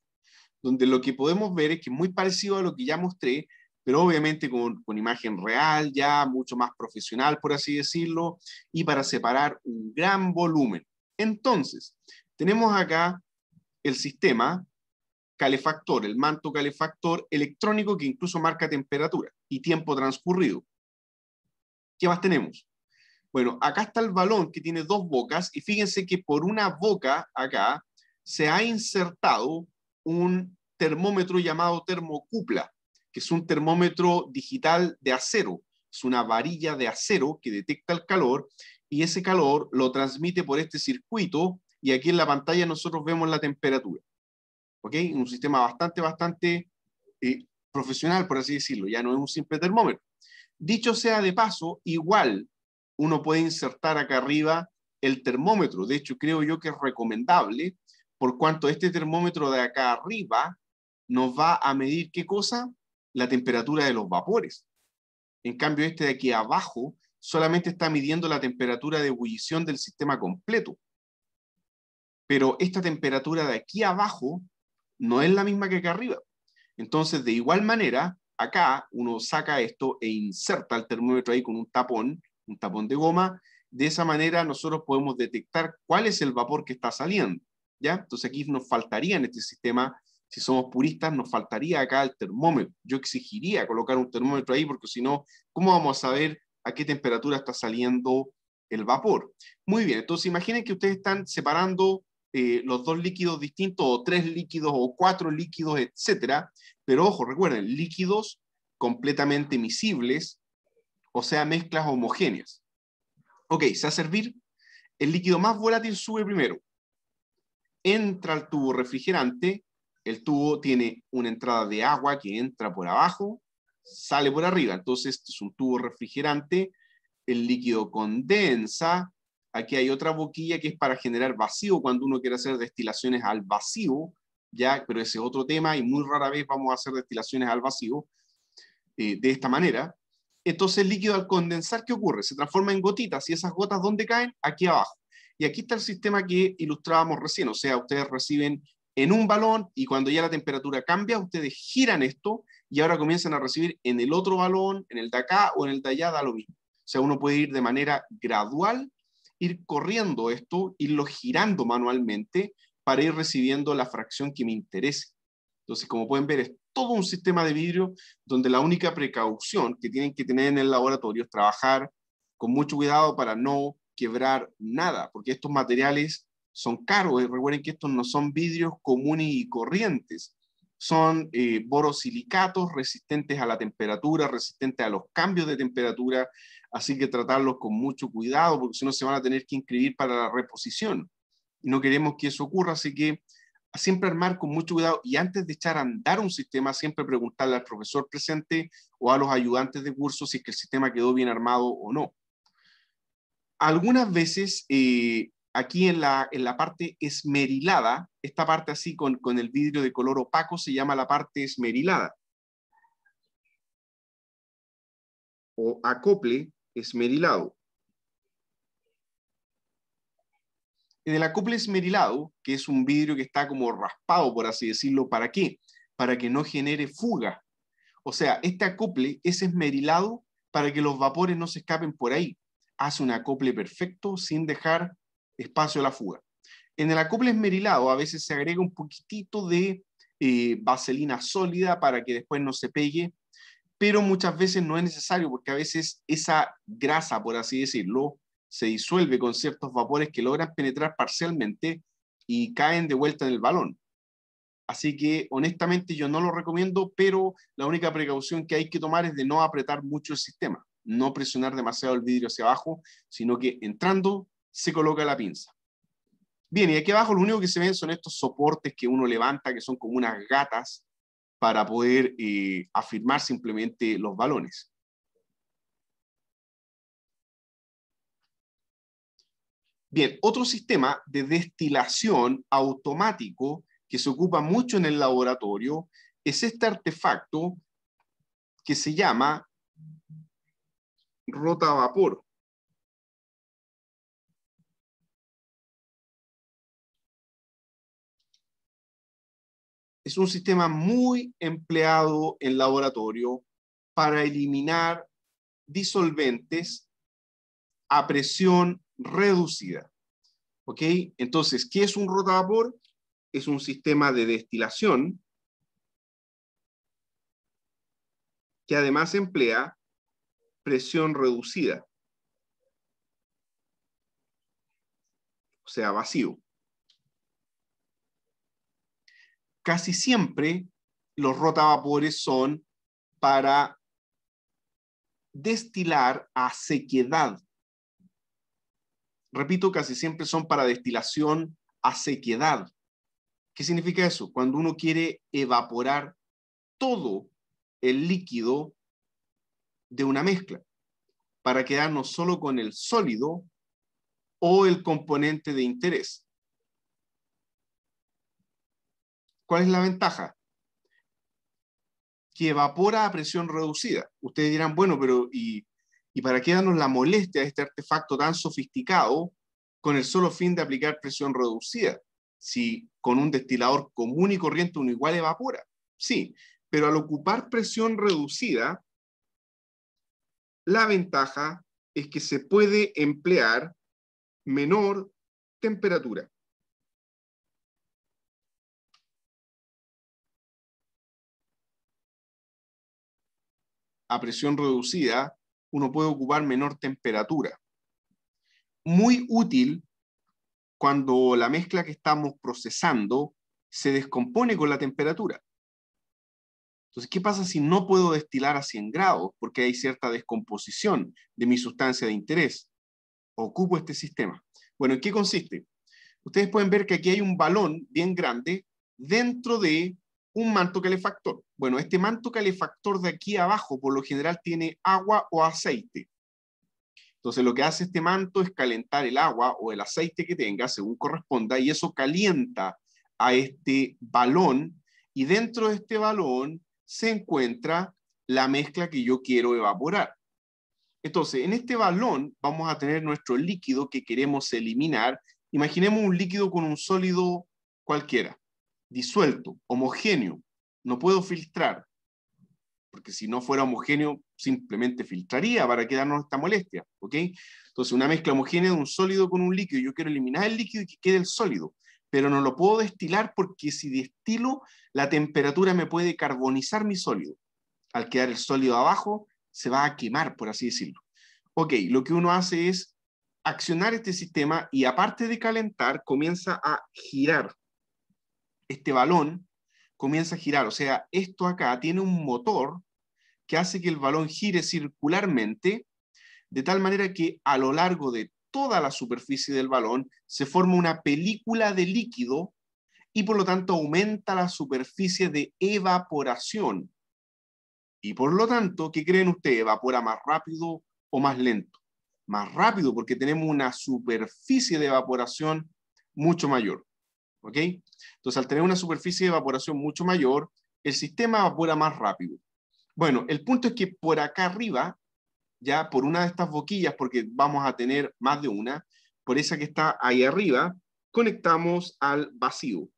donde lo que podemos ver es que muy parecido a lo que ya mostré, pero obviamente con, imagen real, ya mucho más profesional, por así decirlo, y para separar un gran volumen. Entonces, tenemos acá el sistema calefactor, el manto calefactor electrónico que incluso marca temperatura y tiempo transcurrido. ¿Qué más tenemos? Bueno, acá está el balón que tiene dos bocas y fíjense que por una boca acá se ha insertado un termómetro llamado termocupla que es un termómetro digital de acero. Es una varilla de acero que detecta el calor y ese calor lo transmite por este circuito y aquí en la pantalla nosotros vemos la temperatura. ¿Ok? Un sistema bastante, bastante eh, profesional, por así decirlo. Ya no es un simple termómetro. Dicho sea de paso, igual uno puede insertar acá arriba el termómetro. De hecho, creo yo que es recomendable, por cuanto este termómetro de acá arriba nos va a medir qué cosa? la temperatura de los vapores. En cambio, este de aquí abajo solamente está midiendo la temperatura de ebullición del sistema completo. Pero esta temperatura de aquí abajo no es la misma que acá arriba. Entonces, de igual manera, acá uno saca esto e inserta el termómetro ahí con un tapón, un tapón de goma. De esa manera nosotros podemos detectar cuál es el vapor que está saliendo. ¿ya? Entonces aquí nos faltaría en este sistema si somos puristas, nos faltaría acá el termómetro. Yo exigiría colocar un termómetro ahí porque si no, ¿cómo vamos a saber a qué temperatura está saliendo el vapor? Muy bien, entonces imaginen que ustedes están separando eh, los dos líquidos distintos o tres líquidos o cuatro líquidos, etc. Pero ojo, recuerden, líquidos completamente miscibles, o sea, mezclas homogéneas. Ok, se va a servir. El líquido más volátil sube primero. Entra al tubo refrigerante el tubo tiene una entrada de agua que entra por abajo, sale por arriba. Entonces, es un tubo refrigerante, el líquido condensa. Aquí hay otra boquilla que es para generar vacío cuando uno quiere hacer destilaciones al vacío, ya, pero ese es otro tema y muy rara vez vamos a hacer destilaciones al vacío eh, de esta manera. Entonces, el líquido al condensar, ¿qué ocurre? Se transforma en gotitas y esas gotas, ¿dónde caen? Aquí abajo. Y aquí está el sistema que ilustrábamos recién, o sea, ustedes reciben en un balón y cuando ya la temperatura cambia, ustedes giran esto y ahora comienzan a recibir en el otro balón, en el de acá o en el de allá, da lo mismo. O sea, uno puede ir de manera gradual, ir corriendo esto, irlo girando manualmente para ir recibiendo la fracción que me interese. Entonces, como pueden ver, es todo un sistema de vidrio donde la única precaución que tienen que tener en el laboratorio es trabajar con mucho cuidado para no quebrar nada, porque estos materiales son caros. Recuerden que estos no son vidrios comunes y corrientes. Son eh, borosilicatos resistentes a la temperatura, resistentes a los cambios de temperatura, así que tratarlos con mucho cuidado porque si no se van a tener que inscribir para la reposición. Y no queremos que eso ocurra, así que siempre armar con mucho cuidado y antes de echar a andar un sistema, siempre preguntarle al profesor presente o a los ayudantes de curso si que el sistema quedó bien armado o no. Algunas veces eh, aquí en la, parte esmerilada, esta parte así con, con el vidrio de color opaco se llama la parte esmerilada. O acople esmerilado. En el acople esmerilado, que es un vidrio que está como raspado, por así decirlo, ¿para qué? Para que no genere fuga. O sea, este acople es esmerilado para que los vapores no se escapen por ahí. Hace un acople perfecto sin dejar espacio de la fuga. En el acople esmerilado a veces se agrega un poquitito de eh, vaselina sólida para que después no se pegue, pero muchas veces no es necesario porque a veces esa grasa, por así decirlo, se disuelve con ciertos vapores que logran penetrar parcialmente y caen de vuelta en el balón. Así que honestamente yo no lo recomiendo, pero la única precaución que hay que tomar es de no apretar mucho el sistema, no presionar demasiado el vidrio hacia abajo, sino que entrando, se coloca la pinza. Bien, y aquí abajo lo único que se ven son estos soportes que uno levanta, que son como unas gatas para poder eh, afirmar simplemente los balones. Bien, otro sistema de destilación automático que se ocupa mucho en el laboratorio es este artefacto que se llama rotavapor. es un sistema muy empleado en laboratorio para eliminar disolventes a presión reducida. ¿Ok? Entonces, ¿qué es un rotavapor? Es un sistema de destilación que además emplea presión reducida, o sea, vacío. casi siempre los rotavapores son para destilar a sequedad. Repito, casi siempre son para destilación a sequedad. ¿Qué significa eso? Cuando uno quiere evaporar todo el líquido de una mezcla para quedarnos solo con el sólido o el componente de interés. ¿Cuál es la ventaja? Que evapora a presión reducida. Ustedes dirán, bueno, pero ¿y, para qué darnos la molestia de este artefacto tan sofisticado con el solo fin de aplicar presión reducida? Si con un destilador común y corriente uno igual evapora. Sí, pero al ocupar presión reducida, la ventaja es que se puede emplear menor temperatura. a presión reducida, uno puede ocupar menor temperatura. Muy útil cuando la mezcla que estamos procesando se descompone con la temperatura. Entonces, ¿qué pasa si no puedo destilar a 100 grados? Porque hay cierta descomposición de mi sustancia de interés. Ocupo este sistema. Bueno, ¿en qué consiste? Ustedes pueden ver que aquí hay un balón bien grande dentro de un manto calefactor. Bueno, este manto calefactor de aquí abajo por lo general tiene agua o aceite. Entonces lo que hace este manto es calentar el agua o el aceite que tenga según corresponda y eso calienta a este balón y dentro de este balón se encuentra la mezcla que yo quiero evaporar. Entonces, en este balón vamos a tener nuestro líquido que queremos eliminar. Imaginemos un líquido con un sólido cualquiera disuelto, homogéneo. No puedo filtrar, porque si no fuera homogéneo, simplemente filtraría para quedarnos esta molestia. ¿ok? Entonces, una mezcla homogénea de un sólido con un líquido. Yo quiero eliminar el líquido y que quede el sólido, pero no lo puedo destilar porque si destilo, la temperatura me puede carbonizar mi sólido. Al quedar el sólido abajo, se va a quemar, por así decirlo. Ok, lo que uno hace es accionar este sistema y aparte de calentar, comienza a girar este balón comienza a girar. O sea, esto acá tiene un motor que hace que el balón gire circularmente, de tal manera que a lo largo de toda la superficie del balón se forma una película de líquido y por lo tanto aumenta la superficie de evaporación. Y por lo tanto, ¿qué creen ustedes? ¿Evapora más rápido o más lento? Más rápido porque tenemos una superficie de evaporación mucho mayor. ¿ok? Entonces, al tener una superficie de evaporación mucho mayor, el sistema evapora más rápido. Bueno, el punto es que por acá arriba, ya por una de estas boquillas, porque vamos a tener más de una, por esa que está ahí arriba, conectamos al vacío.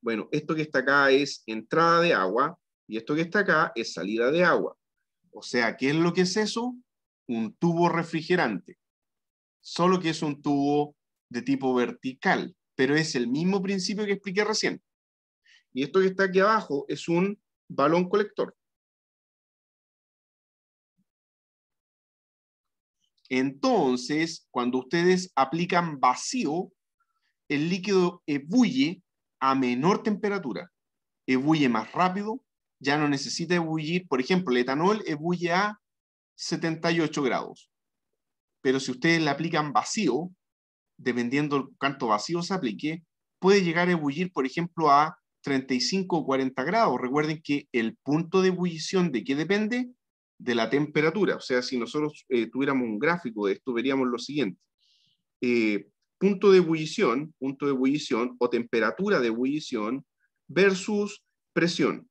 Bueno, esto que está acá es entrada de agua y esto que está acá es salida de agua. O sea, ¿qué es lo que es eso? Un tubo refrigerante. Solo que es un tubo de tipo vertical, pero es el mismo principio que expliqué recién. Y esto que está aquí abajo es un balón colector. Entonces, cuando ustedes aplican vacío, el líquido ebulle a menor temperatura. Ebulle más rápido, ya no necesita ebullir. Por ejemplo, el etanol ebulle a 78 grados. Pero si ustedes le aplican vacío, dependiendo el cuánto vacío se aplique, puede llegar a ebullir, por ejemplo, a 35 o 40 grados. Recuerden que el punto de ebullición de qué depende? De la temperatura. O sea, si nosotros eh, tuviéramos un gráfico de esto, veríamos lo siguiente. Eh, punto de ebullición, punto de ebullición o temperatura de ebullición versus presión.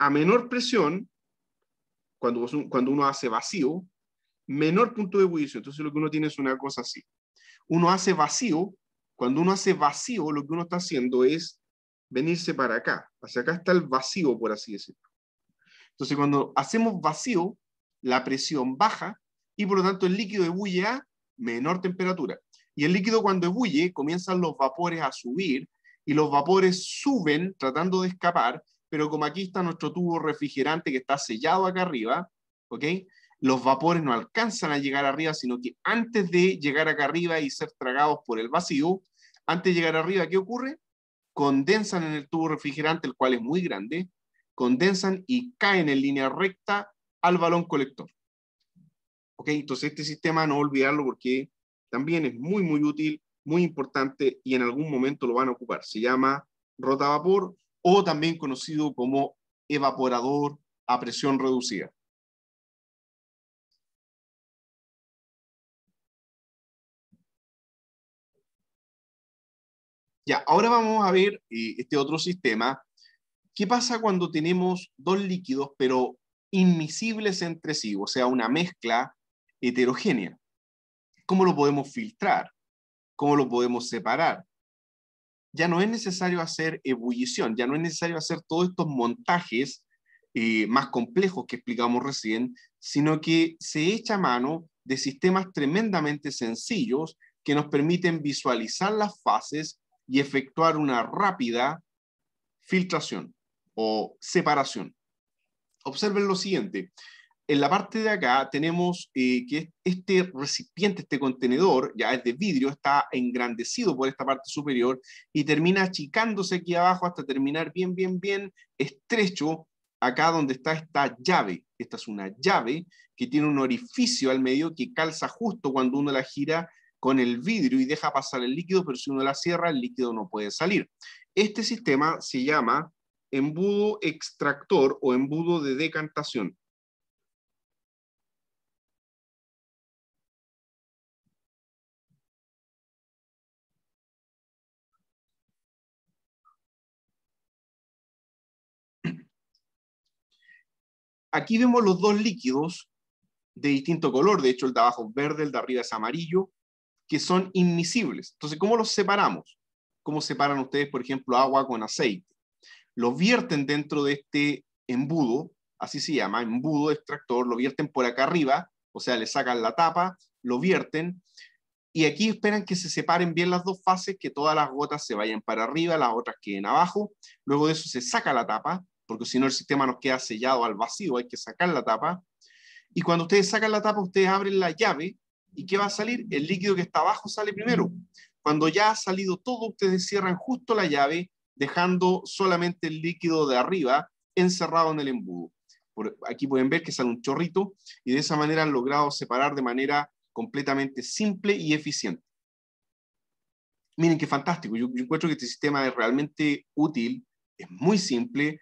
A menor presión, cuando, cuando uno hace vacío, menor punto de ebullición. Entonces lo que uno tiene es una cosa así. Uno hace vacío, cuando uno hace vacío, lo que uno está haciendo es venirse para acá. Hacia acá está el vacío, por así decirlo. Entonces cuando hacemos vacío, la presión baja y por lo tanto el líquido ebulle a menor temperatura. Y el líquido cuando ebulle comienzan los vapores a subir y los vapores suben tratando de escapar, pero como aquí está nuestro tubo refrigerante que está sellado acá arriba, ¿ok? los vapores no alcanzan a llegar arriba, sino que antes de llegar acá arriba y ser tragados por el vacío, antes de llegar arriba, ¿qué ocurre? Condensan en el tubo refrigerante, el cual es muy grande, condensan y caen en línea recta al balón colector. ¿Ok? Entonces este sistema no olvidarlo porque también es muy, muy útil, muy importante y en algún momento lo van a ocupar. Se llama rotavapor o también conocido como evaporador a presión reducida. Ya, ahora vamos a ver eh, este otro sistema. ¿Qué pasa cuando tenemos dos líquidos, pero inmisibles entre sí, o sea, una mezcla heterogénea? ¿Cómo lo podemos filtrar? ¿Cómo lo podemos separar? Ya no es necesario hacer ebullición, ya no es necesario hacer todos estos montajes eh, más complejos que explicamos recién, sino que se echa mano de sistemas tremendamente sencillos que nos permiten visualizar las fases y efectuar una rápida filtración o separación. Observen lo siguiente. En la parte de acá tenemos eh, que este recipiente, este contenedor, ya es de vidrio, está engrandecido por esta parte superior y termina achicándose aquí abajo hasta terminar bien, bien, bien estrecho acá donde está esta llave. Esta es una llave que tiene un orificio al medio que calza justo cuando uno la gira con el vidrio y deja pasar el líquido, pero si uno la cierra, el líquido no puede salir. Este sistema se llama embudo extractor o embudo de decantación. Aquí vemos los dos líquidos de distinto color, de hecho el de abajo es verde, el de arriba es amarillo, que son inmisibles. Entonces, ¿cómo los separamos? ¿Cómo separan ustedes, por ejemplo, agua con aceite? Lo vierten dentro de este embudo, así se llama, embudo extractor, lo vierten por acá arriba, o sea, le sacan la tapa, lo vierten, y aquí esperan que se separen bien las dos fases, que todas las gotas se vayan para arriba, las otras queden abajo, luego de eso se saca la tapa, porque si no el sistema nos queda sellado al vacío, hay que sacar la tapa, y cuando ustedes sacan la tapa, ustedes abren la llave ¿Y qué va a salir? El líquido que está abajo sale primero. Cuando ya ha salido todo, ustedes cierran justo la llave, dejando solamente el líquido de arriba encerrado en el embudo. aquí pueden ver que sale un chorrito y de esa manera han logrado separar de manera completamente simple y eficiente. Miren qué fantástico. Yo, encuentro que este sistema es realmente útil, es muy simple,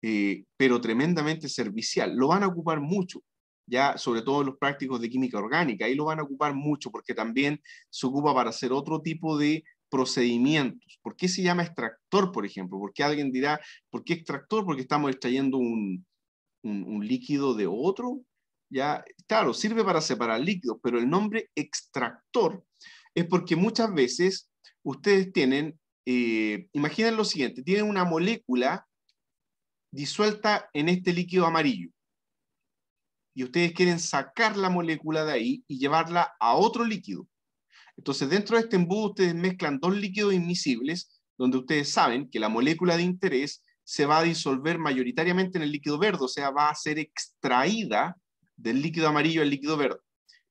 eh, pero tremendamente servicial. Lo van a ocupar mucho ya sobre todo los prácticos de química orgánica. Ahí lo van a ocupar mucho porque también se ocupa para hacer otro tipo de procedimientos. ¿Por qué se llama extractor, por ejemplo? Porque alguien dirá, ¿por qué extractor? Porque estamos extrayendo un, líquido de otro. Ya, claro, sirve para separar líquidos, pero el nombre extractor es porque muchas veces ustedes tienen, eh, imaginen lo siguiente, tienen una molécula disuelta en este líquido amarillo y ustedes quieren sacar la molécula de ahí y llevarla a otro líquido. Entonces, dentro de este embudo, ustedes mezclan dos líquidos inmisibles, donde ustedes saben que la molécula de interés se va a disolver mayoritariamente en el líquido verde, o sea, va a ser extraída del líquido amarillo al líquido verde.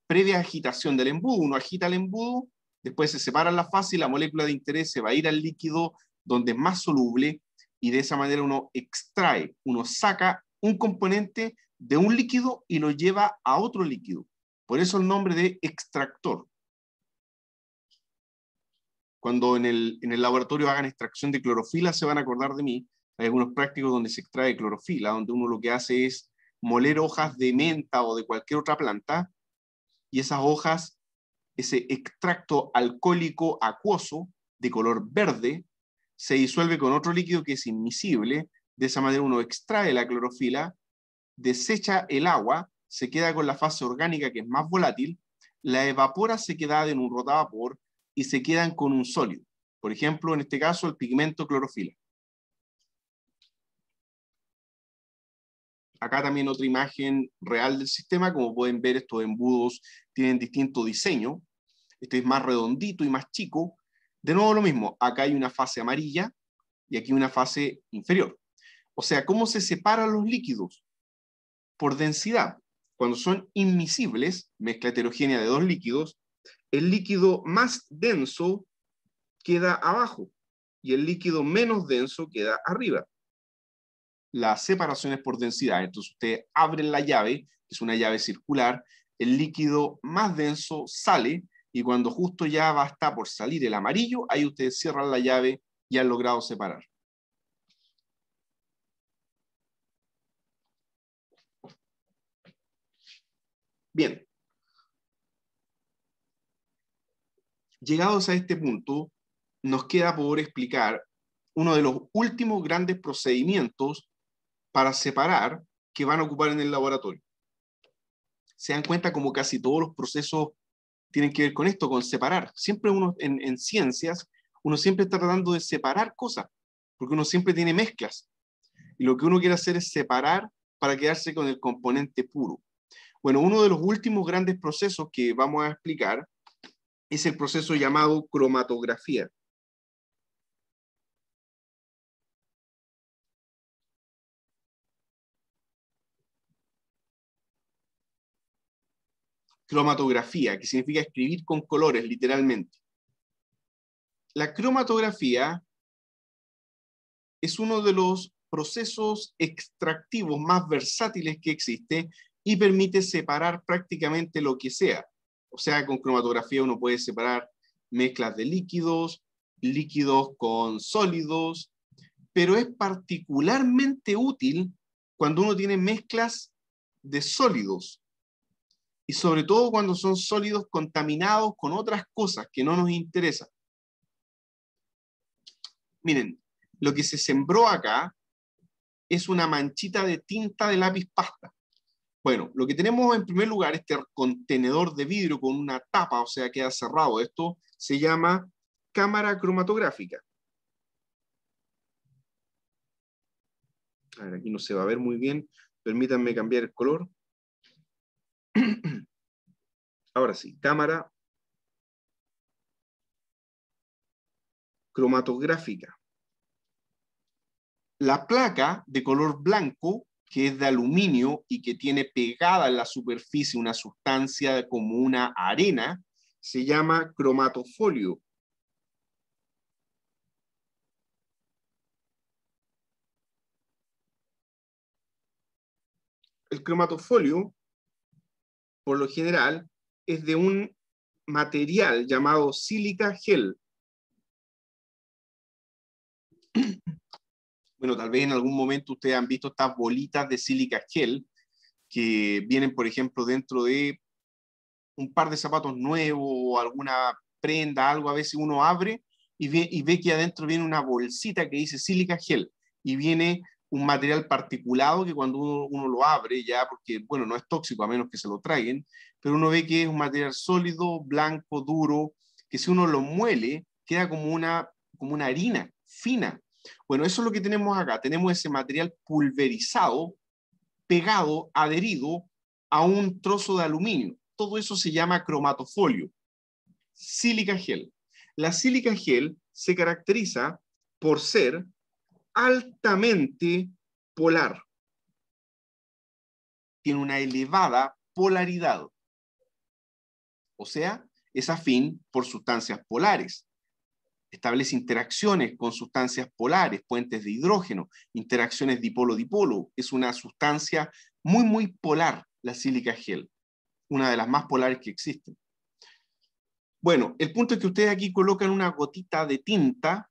Previa agitación del embudo, uno agita el embudo, después se separa la fase y la molécula de interés se va a ir al líquido donde es más soluble y de esa manera uno extrae, uno saca un componente de un líquido y lo lleva a otro líquido. Por eso el nombre de extractor. Cuando en el, laboratorio hagan extracción de clorofila, se van a acordar de mí. Hay algunos prácticos donde se extrae clorofila, donde uno lo que hace es moler hojas de menta o de cualquier otra planta, y esas hojas, ese extracto alcohólico acuoso de color verde, se disuelve con otro líquido que es inmisible. De esa manera uno extrae la clorofila desecha el agua, se queda con la fase orgánica que es más volátil, la evapora se queda en un rotavapor y se quedan con un sólido. Por ejemplo, en este caso, el pigmento clorofila. Acá también otra imagen real del sistema. Como pueden ver, estos embudos tienen distinto diseño. Este es más redondito y más chico. De nuevo lo mismo. Acá hay una fase amarilla y aquí una fase inferior. O sea, ¿cómo se separan los líquidos? por densidad. Cuando son inmisibles, mezcla heterogénea de dos líquidos, el líquido más denso queda abajo y el líquido menos denso queda arriba. Las separación por densidad, entonces usted abren la llave, es una llave circular, el líquido más denso sale y cuando justo ya basta por salir el amarillo, ahí ustedes cierran la llave y han logrado separar. Bien. Llegados a este punto, nos queda por explicar uno de los últimos grandes procedimientos para separar que van a ocupar en el laboratorio. Se dan cuenta como casi todos los procesos tienen que ver con esto, con separar. Siempre uno en, ciencias, uno siempre está tratando de separar cosas, porque uno siempre tiene mezclas. Y lo que uno quiere hacer es separar para quedarse con el componente puro. Bueno, uno de los últimos grandes procesos que vamos a explicar es el proceso llamado cromatografía. cromatografía, que significa escribir con colores, literalmente. La cromatografía es uno de los procesos extractivos más versátiles que existe y permite separar prácticamente lo que sea. O sea, con cromatografía uno puede separar mezclas de líquidos, líquidos con sólidos, pero es particularmente útil cuando uno tiene mezclas de sólidos y sobre todo cuando son sólidos contaminados con otras cosas que no nos interesan. Miren, lo que se sembró acá es una manchita de tinta de lápiz pasta. Bueno, lo que tenemos en primer lugar, este contenedor de vidrio con una tapa, o sea, queda cerrado. Esto se llama cámara cromatográfica. A ver, aquí no se va a ver muy bien. Permítanme cambiar el color. Ahora sí, cámara cromatográfica. La placa de color blanco que es de aluminio y que tiene pegada en la superficie una sustancia como una arena, se llama cromatofolio. El cromatofolio, por lo general, es de un material llamado sílica gel, bueno, tal vez en algún momento ustedes han visto estas bolitas de sílica gel que vienen, por ejemplo, dentro de un par de zapatos nuevos o alguna prenda, algo, a veces uno abre y ve, y ve que adentro viene una bolsita que dice sílica gel y viene un material particulado que cuando uno, uno, lo abre ya, porque bueno, no es tóxico a menos que se lo traigan, pero uno ve que es un material sólido, blanco, duro, que si uno lo muele queda como una, como una harina fina. Bueno, eso es lo que tenemos acá. Tenemos ese material pulverizado, pegado, adherido a un trozo de aluminio. Todo eso se llama cromatofolio. Sílica gel. La sílica gel se caracteriza por ser altamente polar. Tiene una elevada polaridad. O sea, es afín por sustancias polares establece interacciones con sustancias polares, puentes de hidrógeno, interacciones dipolo-dipolo. Es una sustancia muy, muy polar, la sílica gel, una de las más polares que existen. Bueno, el punto es que ustedes aquí colocan una gotita de tinta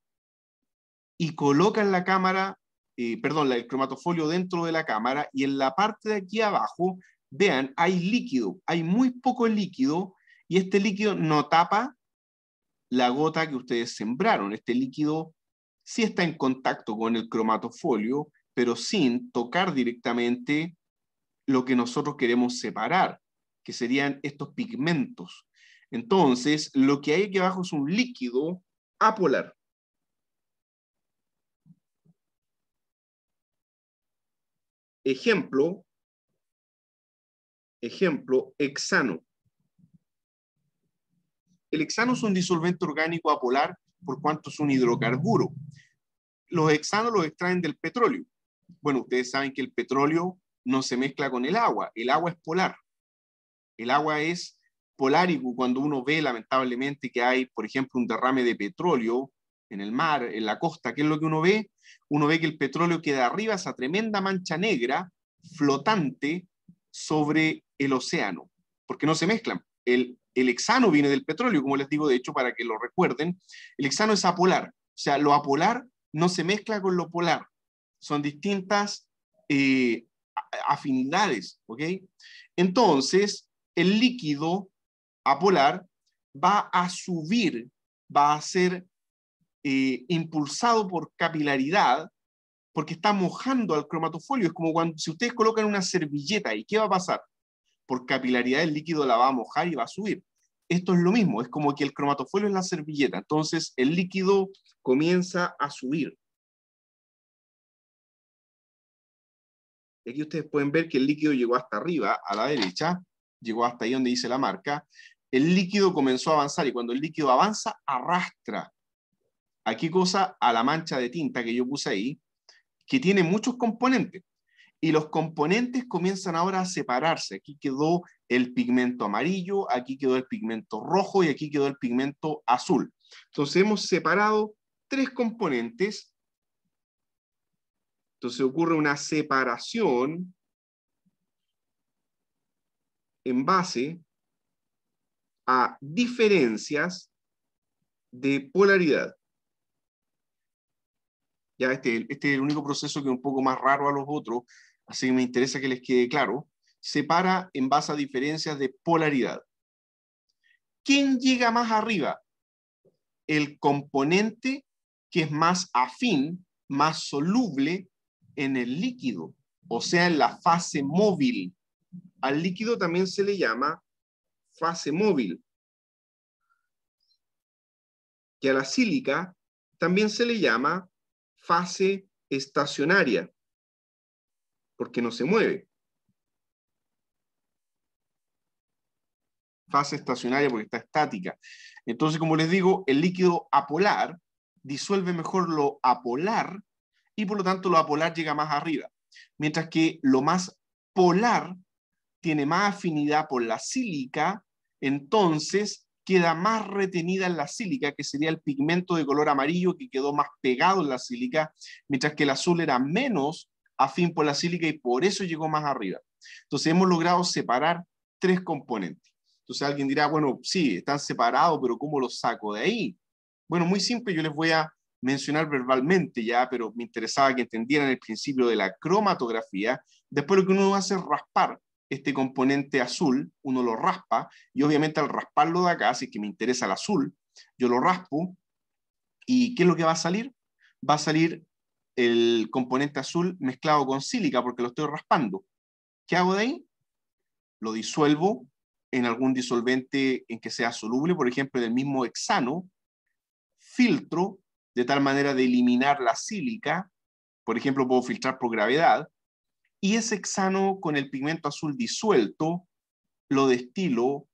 y colocan la cámara, eh, perdón, el cromatofolio dentro de la cámara y en la parte de aquí abajo, vean, hay líquido, hay muy poco líquido y este líquido no tapa la gota que ustedes sembraron. Este líquido sí está en contacto con el cromatofolio, pero sin tocar directamente lo que nosotros queremos separar, que serían estos pigmentos. Entonces, lo que hay aquí abajo es un líquido apolar. Ejemplo, ejemplo, hexano. El hexano es un disolvente orgánico apolar, por cuanto es un hidrocarburo. Los hexanos los extraen del petróleo. Bueno, ustedes saben que el petróleo no se mezcla con el agua. El agua es polar. El agua es polar cuando uno ve lamentablemente que hay, por ejemplo, un derrame de petróleo en el mar, en la costa, ¿qué es lo que uno ve? Uno ve que el petróleo queda arriba, esa tremenda mancha negra flotante sobre el océano, porque no se mezclan. El, hexano viene del petróleo, como les digo, de hecho, para que lo recuerden. El hexano es apolar, o sea, lo apolar no se mezcla con lo polar. Son distintas eh, afinidades, ¿ok? Entonces, el líquido apolar va a subir, va a ser eh, impulsado por capilaridad, porque está mojando al cromatofolio. Es como cuando si ustedes colocan una servilleta, ¿y qué va a pasar? por capilaridad el líquido la va a mojar y va a subir. Esto es lo mismo, es como que el cromatofuelo es la servilleta, entonces el líquido comienza a subir. Aquí ustedes pueden ver que el líquido llegó hasta arriba, a la derecha, llegó hasta ahí donde dice la marca. El líquido comenzó a avanzar y cuando el líquido avanza, arrastra. aquí qué cosa? A la mancha de tinta que yo puse ahí, que tiene muchos componentes y los componentes comienzan ahora a separarse. Aquí quedó el pigmento amarillo, aquí quedó el pigmento rojo y aquí quedó el pigmento azul. Entonces hemos separado tres componentes. Entonces ocurre una separación en base a diferencias de polaridad este, este es el único proceso que es un poco más raro a los otros, así que me interesa que les quede claro. Separa en base a diferencias de polaridad. ¿Quién llega más arriba? El componente que es más afín, más soluble en el líquido, o sea, en la fase móvil. Al líquido también se le llama fase móvil. Y a la sílica también se le llama fase estacionaria, porque no se mueve. Fase estacionaria porque está estática. Entonces, como les digo, el líquido apolar disuelve mejor lo apolar y por lo tanto lo apolar llega más arriba, mientras que lo más polar tiene más afinidad por la sílica, entonces queda más retenida en la sílica, que sería el pigmento de color amarillo que quedó más pegado en la sílica, mientras que el azul era menos afín por la sílica y por eso llegó más arriba. Entonces hemos logrado separar tres componentes. Entonces alguien dirá, bueno, sí, están separados, pero ¿cómo los saco de ahí? Bueno, muy simple, yo les voy a mencionar verbalmente ya, pero me interesaba que entendieran el principio de la cromatografía. Después lo que uno hace es raspar este componente azul, uno lo raspa, y obviamente al rasparlo de acá, si es que me interesa el azul, yo lo raspo, ¿y qué es lo que va a salir? Va a salir el componente azul mezclado con sílica porque lo estoy raspando. ¿Qué hago de ahí? Lo disuelvo en algún disolvente en que sea soluble, por ejemplo, en el mismo hexano, filtro de tal manera de eliminar la sílica, por ejemplo, puedo filtrar por gravedad, y ese hexano con el pigmento azul disuelto lo destilo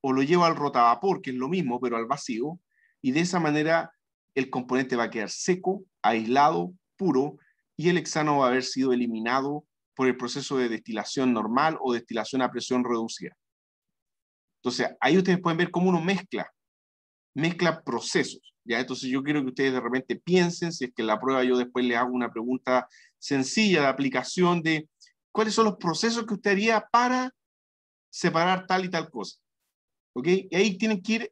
o lo llevo al rotavapor, que es lo mismo, pero al vacío, y de esa manera el componente va a quedar seco, aislado, puro, y el hexano va a haber sido eliminado por el proceso de destilación normal o destilación a presión reducida. Entonces, ahí ustedes pueden ver cómo uno mezcla, mezcla procesos. ¿ya? Entonces, yo quiero que ustedes de repente piensen, si es que la prueba yo después les hago una pregunta sencilla de aplicación de cuáles son los procesos que usted haría para separar tal y tal cosa. ¿Ok? Y ahí tienen que ir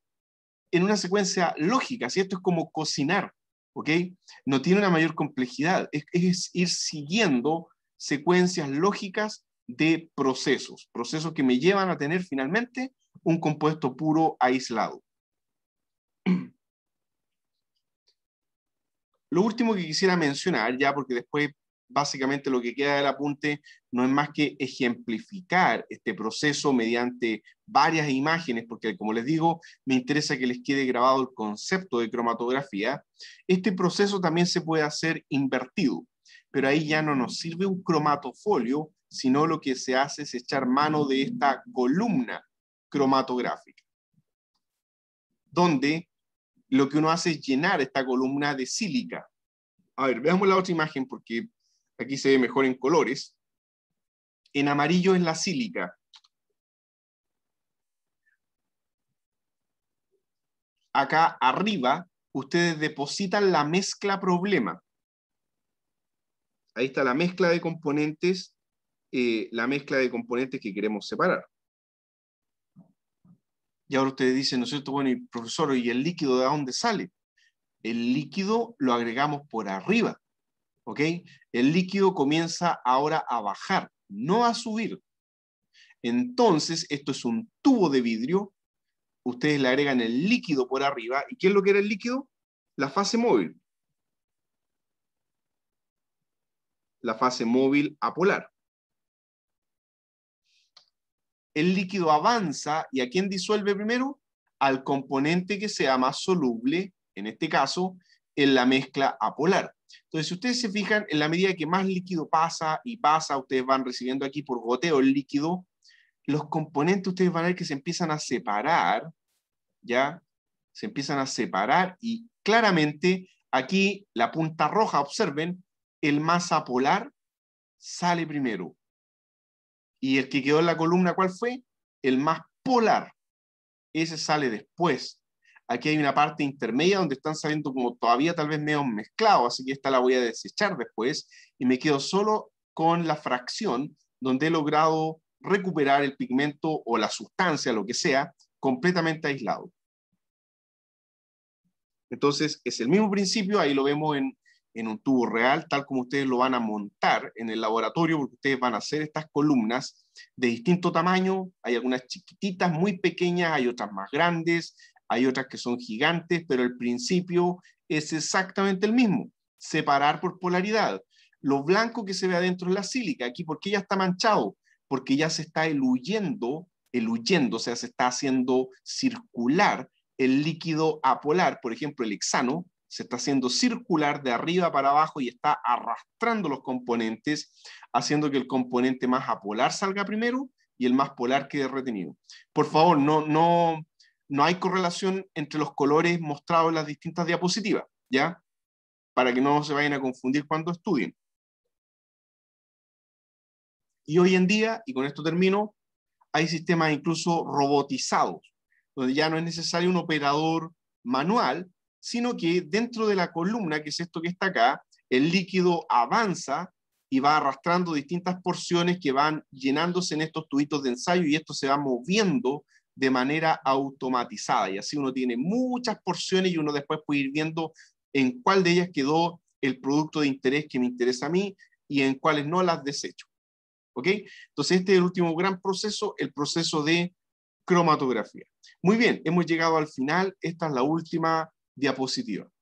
en una secuencia lógica, si esto es como cocinar, ¿ok? No tiene una mayor complejidad, es ir siguiendo secuencias lógicas de procesos, procesos que me llevan a tener finalmente un compuesto puro aislado. Lo último que quisiera mencionar, ya porque después básicamente lo que queda del apunte no es más que ejemplificar este proceso mediante varias imágenes, porque como les digo, me interesa que les quede grabado el concepto de cromatografía. Este proceso también se puede hacer invertido, pero ahí ya no nos sirve un cromatofolio, sino lo que se hace es echar mano de esta columna cromatográfica, donde lo que uno hace es llenar esta columna de sílica. A ver, veamos la otra imagen porque Aquí se ve mejor en colores. En amarillo es la sílica. Acá arriba, ustedes depositan la mezcla problema. Ahí está la mezcla de componentes, eh, la mezcla de componentes que queremos separar. Y ahora ustedes dicen, ¿no es cierto? Bueno, y profesor, ¿y el líquido de dónde sale? El líquido lo agregamos por arriba. ¿ok? El líquido comienza ahora a bajar, no a subir. Entonces, esto es un tubo de vidrio. Ustedes le agregan el líquido por arriba. ¿Y qué es lo que era el líquido? La fase móvil. La fase móvil apolar. El líquido avanza y ¿a quién disuelve primero? Al componente que sea más soluble, en este caso, en la mezcla apolar. Entonces, si ustedes se fijan, en la medida que más líquido pasa y pasa, ustedes van recibiendo aquí por goteo el líquido, los componentes ustedes van a ver que se empiezan a separar, ¿ya? Se empiezan a separar y claramente aquí la punta roja, observen, el masa polar sale primero. Y el que quedó en la columna, ¿cuál fue? El más polar. Ese sale después. Aquí hay una parte intermedia donde están saliendo como todavía tal vez medio mezclado, así que esta la voy a desechar después y me quedo solo con la fracción donde he logrado recuperar el pigmento o la sustancia, lo que sea, completamente aislado. Entonces, es el mismo principio, ahí lo vemos en, en, un tubo real, tal como ustedes lo van a montar en el laboratorio, porque ustedes van a hacer estas columnas de distinto tamaño, hay algunas chiquititas, muy pequeñas, hay otras más grandes, hay otras que son gigantes, pero el principio es exactamente el mismo, separar por polaridad. Lo blanco que se ve adentro es la sílica, aquí porque ya está manchado, porque ya se está eluyendo, eluyendo, o sea, se está haciendo circular el líquido apolar, por ejemplo, el hexano, se está haciendo circular de arriba para abajo y está arrastrando los componentes, haciendo que el componente más apolar salga primero y el más polar quede retenido. Por favor, no, no, no hay correlación entre los colores mostrados en las distintas diapositivas, ¿ya? Para que no se vayan a confundir cuando estudien. Y hoy en día, y con esto termino, hay sistemas incluso robotizados, donde ya no es necesario un operador manual, sino que dentro de la columna, que es esto que está acá, el líquido avanza y va arrastrando distintas porciones que van llenándose en estos tubitos de ensayo y esto se va moviendo de manera automatizada. Y así uno tiene muchas porciones y uno después puede ir viendo en cuál de ellas quedó el producto de interés que me interesa a mí y en cuáles no las desecho. ¿Ok? Entonces, este es el último gran proceso, el proceso de cromatografía. Muy bien, hemos llegado al final. Esta es la última diapositiva.